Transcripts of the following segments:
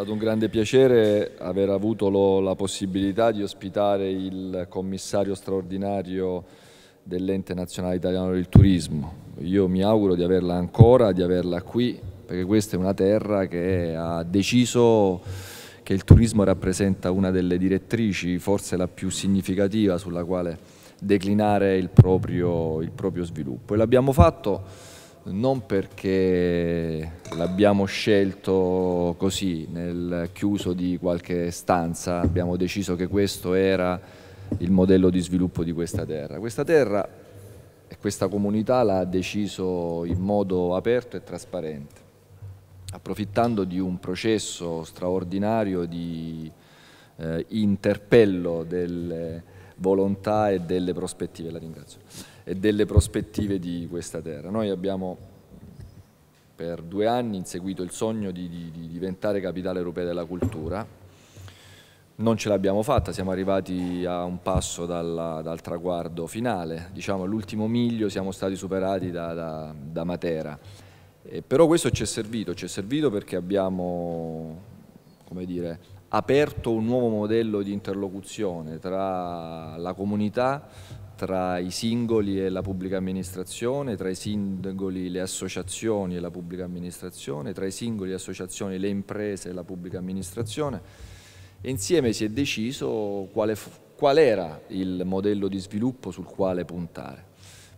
È stato un grande piacere aver avuto lo, la possibilità di ospitare il commissario straordinario dell'Ente Nazionale Italiano del Turismo. Io mi auguro di averla ancora, di averla qui, perché questa è una terra che ha deciso che il turismo rappresenta una delle direttrici, forse la più significativa, sulla quale declinare il proprio, il proprio sviluppo. E l'abbiamo fatto non perché l'abbiamo scelto così nel chiuso di qualche stanza, abbiamo deciso che questo era il modello di sviluppo di questa terra. Questa terra e questa comunità l'ha deciso in modo aperto e trasparente, approfittando di un processo straordinario di eh, interpello delle volontà e delle prospettive. La ringrazio e delle prospettive di questa terra. Noi abbiamo per due anni inseguito il sogno di, di, di diventare capitale europea della cultura, non ce l'abbiamo fatta, siamo arrivati a un passo dalla, dal traguardo finale, diciamo all'ultimo miglio siamo stati superati da, da, da Matera, eh, però questo ci è servito, ci è servito perché abbiamo dire, aperto un nuovo modello di interlocuzione tra la comunità, tra i singoli e la pubblica amministrazione, tra i singoli le associazioni e la pubblica amministrazione, tra i singoli e associazioni le imprese e la pubblica amministrazione e insieme si è deciso quale, qual era il modello di sviluppo sul quale puntare.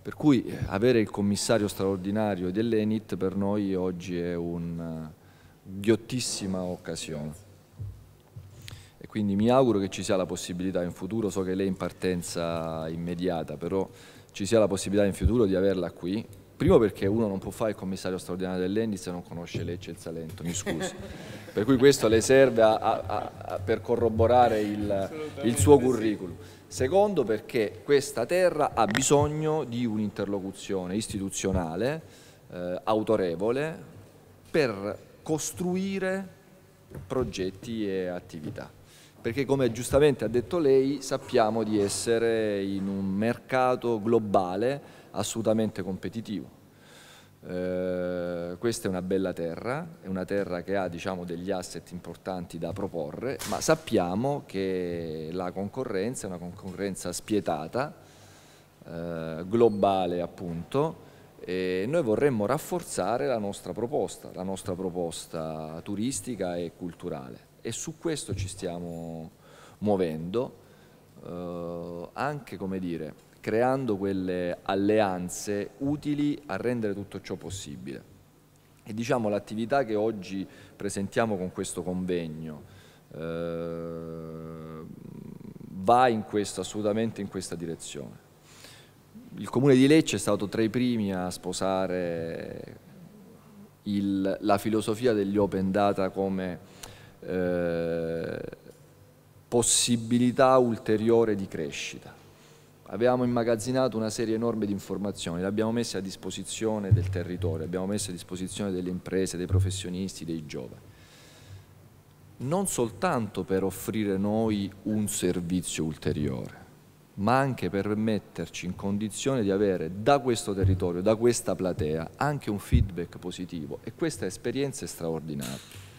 Per cui eh, avere il commissario straordinario dell'ENIT per noi oggi è una eh, ghiottissima occasione quindi mi auguro che ci sia la possibilità in futuro, so che lei è in partenza immediata, però ci sia la possibilità in futuro di averla qui. Primo perché uno non può fare il commissario straordinario dell'Endi se non conosce Lecce e il Salento, mi scusi. per cui questo le serve a, a, a, per corroborare il, il suo curriculum. Secondo perché questa terra ha bisogno di un'interlocuzione istituzionale, eh, autorevole, per costruire progetti e attività perché come giustamente ha detto lei sappiamo di essere in un mercato globale assolutamente competitivo. Eh, questa è una bella terra, è una terra che ha diciamo, degli asset importanti da proporre, ma sappiamo che la concorrenza è una concorrenza spietata, eh, globale appunto, e noi vorremmo rafforzare la nostra proposta, la nostra proposta turistica e culturale e su questo ci stiamo muovendo, eh, anche come dire, creando quelle alleanze utili a rendere tutto ciò possibile. E diciamo l'attività che oggi presentiamo con questo convegno eh, va in questo, assolutamente in questa direzione. Il comune di Lecce è stato tra i primi a sposare il, la filosofia degli open data come eh, possibilità ulteriore di crescita. Abbiamo immagazzinato una serie enorme di informazioni, le abbiamo messe a disposizione del territorio, le abbiamo messe a disposizione delle imprese, dei professionisti, dei giovani non soltanto per offrire noi un servizio ulteriore, ma anche per metterci in condizione di avere da questo territorio, da questa platea, anche un feedback positivo e questa esperienza è straordinaria.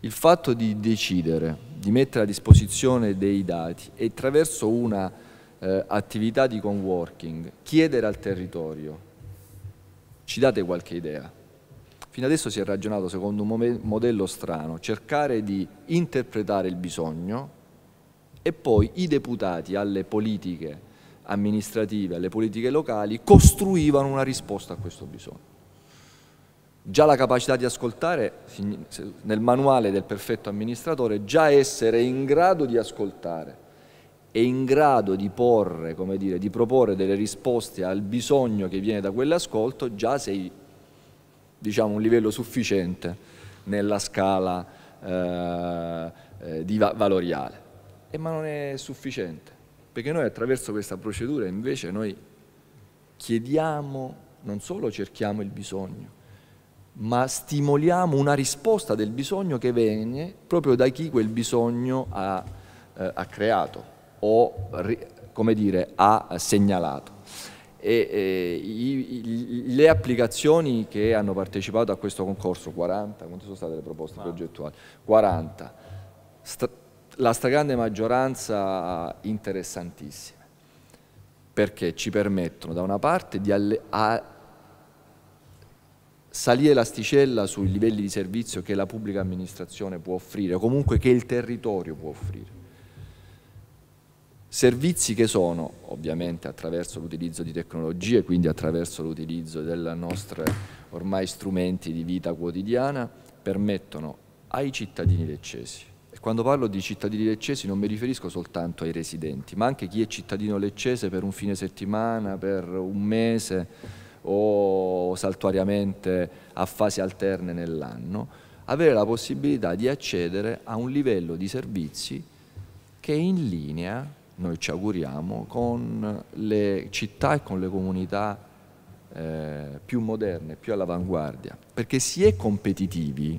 Il fatto di decidere, di mettere a disposizione dei dati e attraverso una eh, attività di conworking chiedere al territorio, ci date qualche idea? Fino adesso si è ragionato secondo un modello strano, cercare di interpretare il bisogno e poi i deputati alle politiche amministrative, alle politiche locali, costruivano una risposta a questo bisogno. Già la capacità di ascoltare, nel manuale del perfetto amministratore, già essere in grado di ascoltare e in grado di porre, come dire, di proporre delle risposte al bisogno che viene da quell'ascolto, già sei, diciamo, un livello sufficiente nella scala eh, eh di va valoriale. Eh, ma non è sufficiente, perché noi attraverso questa procedura invece noi chiediamo, non solo cerchiamo il bisogno, ma stimoliamo una risposta del bisogno che viene proprio da chi quel bisogno ha, eh, ha creato o come dire, ha segnalato. E, e, i, i, le applicazioni che hanno partecipato a questo concorso, 40, quante sono state le proposte no. progettuali? 40, st la stragrande maggioranza interessantissime, perché ci permettono da una parte di alle, a, salire l'asticella sui livelli di servizio che la pubblica amministrazione può offrire, o comunque che il territorio può offrire. Servizi che sono, ovviamente attraverso l'utilizzo di tecnologie, quindi attraverso l'utilizzo dei nostri ormai strumenti di vita quotidiana, permettono ai cittadini leccesi, e quando parlo di cittadini leccesi non mi riferisco soltanto ai residenti, ma anche chi è cittadino leccese per un fine settimana, per un mese, o saltuariamente a fasi alterne nell'anno, avere la possibilità di accedere a un livello di servizi che è in linea, noi ci auguriamo, con le città e con le comunità eh, più moderne, più all'avanguardia, perché si è competitivi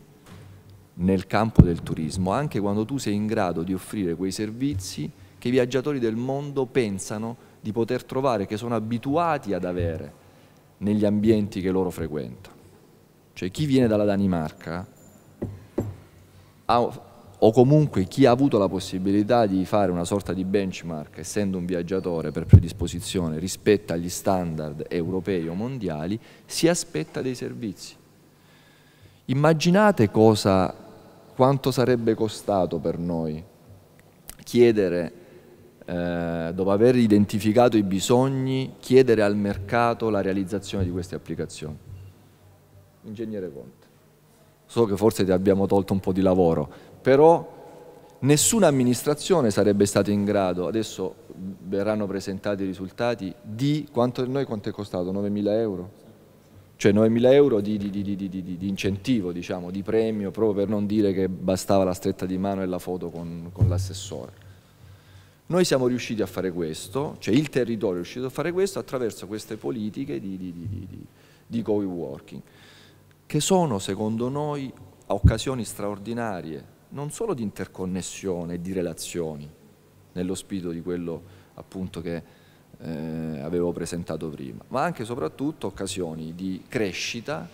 nel campo del turismo anche quando tu sei in grado di offrire quei servizi che i viaggiatori del mondo pensano di poter trovare, che sono abituati ad avere negli ambienti che loro frequentano. Cioè chi viene dalla Danimarca ha, o comunque chi ha avuto la possibilità di fare una sorta di benchmark, essendo un viaggiatore per predisposizione rispetto agli standard europei o mondiali, si aspetta dei servizi. Immaginate cosa, quanto sarebbe costato per noi chiedere eh, dopo aver identificato i bisogni, chiedere al mercato la realizzazione di queste applicazioni. Ingegnere Conte. So che forse ti abbiamo tolto un po' di lavoro, però nessuna amministrazione sarebbe stata in grado, adesso verranno presentati i risultati, di quanto noi quanto è costato? 9.000 euro? Cioè 9.000 euro di, di, di, di, incentivo, diciamo, di premio, proprio per non dire che bastava la stretta di mano e la foto con, con l'assessore. Noi siamo riusciti a fare questo, cioè il territorio è riuscito a fare questo attraverso queste politiche di, di, di, di co-working, che sono secondo noi occasioni straordinarie, non solo di interconnessione e di relazioni, nello spirito di quello appunto che eh, avevo presentato prima, ma anche e soprattutto occasioni di crescita,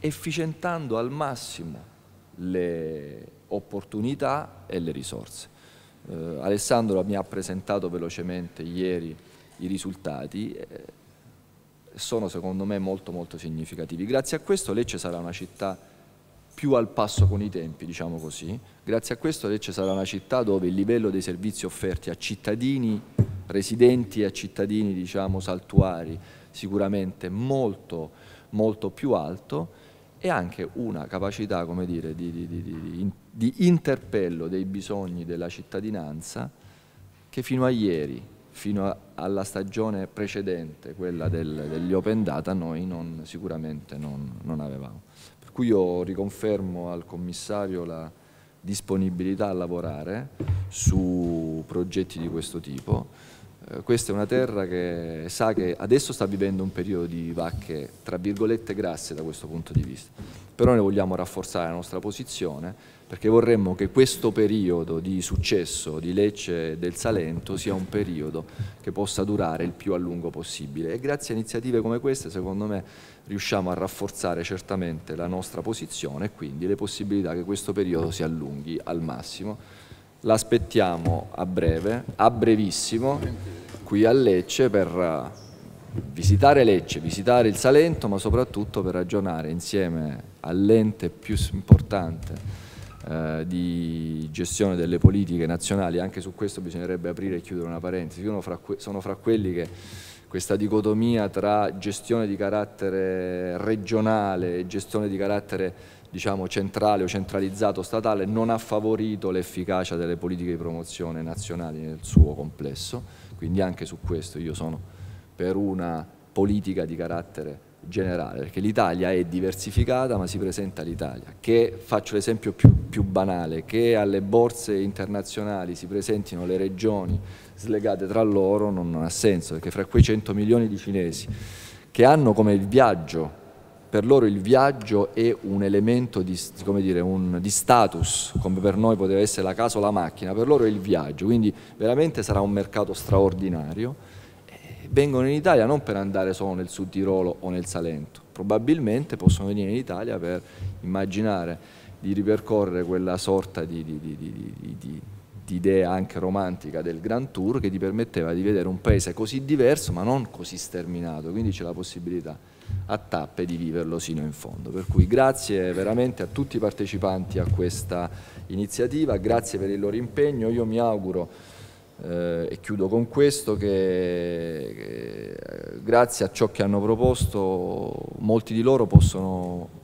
efficientando al massimo le opportunità e le risorse. Eh, Alessandro mi ha presentato velocemente ieri i risultati, eh, sono secondo me molto molto significativi. Grazie a questo Lecce sarà una città più al passo con i tempi, diciamo così. Grazie a questo Lecce sarà una città dove il livello dei servizi offerti a cittadini residenti e a cittadini diciamo saltuari sicuramente molto molto più alto e anche una capacità dire, di, di, di, di, interpello dei bisogni della cittadinanza che fino a ieri, fino a, alla stagione precedente, quella del, degli open data, noi non, sicuramente non, non avevamo. Per cui io riconfermo al commissario la disponibilità a lavorare su progetti di questo tipo eh, questa è una terra che sa che adesso sta vivendo un periodo di vacche, tra virgolette, grasse da questo punto di vista. Però noi vogliamo rafforzare la nostra posizione perché vorremmo che questo periodo di successo di Lecce e del Salento sia un periodo che possa durare il più a lungo possibile. E grazie a iniziative come queste, secondo me, riusciamo a rafforzare certamente la nostra posizione e quindi le possibilità che questo periodo si allunghi al massimo l'aspettiamo a breve, a brevissimo, qui a Lecce per eh, visitare Lecce, visitare il Salento, ma soprattutto per ragionare insieme all'ente più importante eh, di gestione delle politiche nazionali, anche su questo bisognerebbe aprire e chiudere una parentesi, io sono fra quelli che questa dicotomia tra gestione di carattere regionale e gestione di carattere diciamo, centrale o centralizzato statale non ha favorito l'efficacia delle politiche di promozione nazionali nel suo complesso, quindi anche su questo io sono per una politica di carattere generale, perché l'Italia è diversificata ma si presenta l'Italia, che faccio l'esempio più, più, banale, che alle borse internazionali si presentino le regioni slegate tra loro non, non ha senso, perché fra quei 100 milioni di cinesi che hanno come viaggio per loro il viaggio è un elemento di, dire, un, di, status, come per noi poteva essere la casa o la macchina, per loro è il viaggio, quindi veramente sarà un mercato straordinario. Eh, vengono in Italia non per andare solo nel Sud Tirolo o nel Salento, probabilmente possono venire in Italia per immaginare di ripercorrere quella sorta di, di, di idea anche romantica del Grand Tour che ti permetteva di vedere un paese così diverso ma non così sterminato, quindi c'è la possibilità a tappe di viverlo sino in fondo. Per cui grazie veramente a tutti i partecipanti a questa iniziativa, grazie per il loro impegno, io mi auguro eh, e chiudo con questo che, che eh, grazie a ciò che hanno proposto molti di loro possono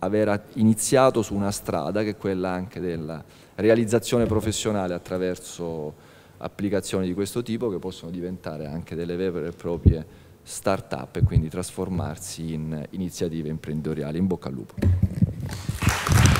aver iniziato su una strada che è quella anche della realizzazione professionale attraverso applicazioni di questo tipo che possono diventare anche delle vere e proprie start-up e quindi trasformarsi in iniziative imprenditoriali. In bocca al lupo.